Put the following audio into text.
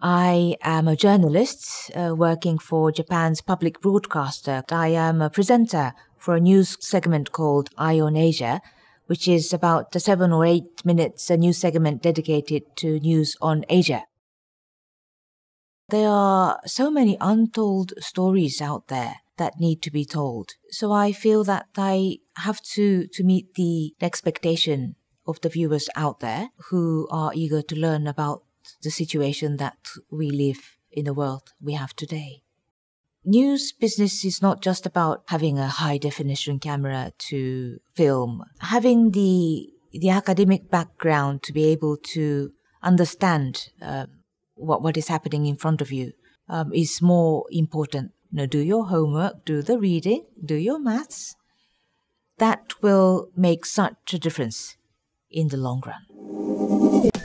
I am a journalist uh, working for Japan's public broadcaster. I am a presenter for a news segment called Eye on Asia, which is about seven or eight minutes, a news segment dedicated to news on Asia. There are so many untold stories out there that need to be told. So I feel that I have to, to meet the expectation of the viewers out there who are eager to learn about the situation that we live in the world we have today. News business is not just about having a high definition camera to film. Having the the academic background to be able to understand uh, what what is happening in front of you um, is more important. You know, do your homework, do the reading, do your maths. That will make such a difference in the long run.